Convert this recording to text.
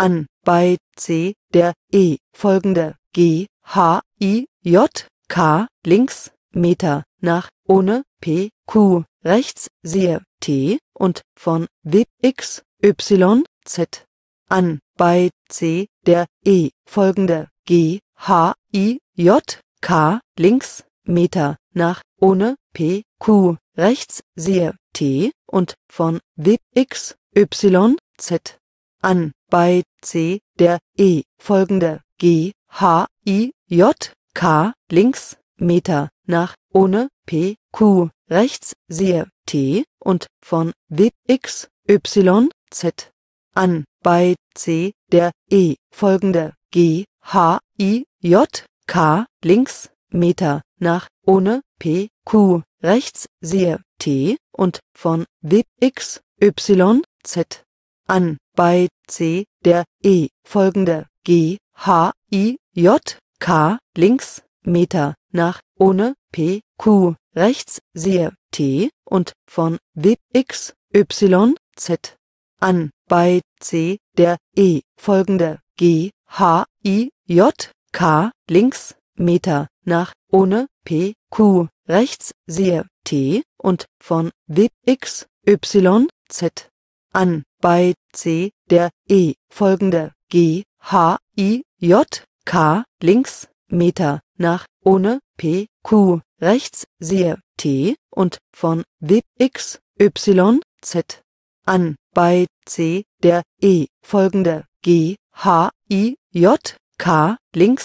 an bei C der E folgende G H I J K links Meter nach ohne P Q rechts siehe T und von W X Y Z an bei C der E folgende G H I J K links Meter nach ohne P Q rechts siehe T und von W X Y Z an bei C der E folgende G H I J K links Meter nach ohne P Q rechts siehe T und von W X Y Z an bei C der E folgende G H I J K links Meter nach ohne P Q rechts siehe T und von W X Y Z an bei C, der E folgende G, H, I, J, K, links, Meter, nach, ohne, P, Q, rechts, siehe, T, und von W, X, Y, Z, an, bei C, der E folgende G, H, I, J, K, links, Meter, nach, ohne, P, Q, rechts, siehe, T, und von W, X, Y, Z, an, bei C, der E folgende G, H, I, J, K, links, Meter, nach, ohne, P, Q, rechts, siehe, T, und von W, X, Y, Z, an, bei C, der E folgende G, H, I, J, K, links,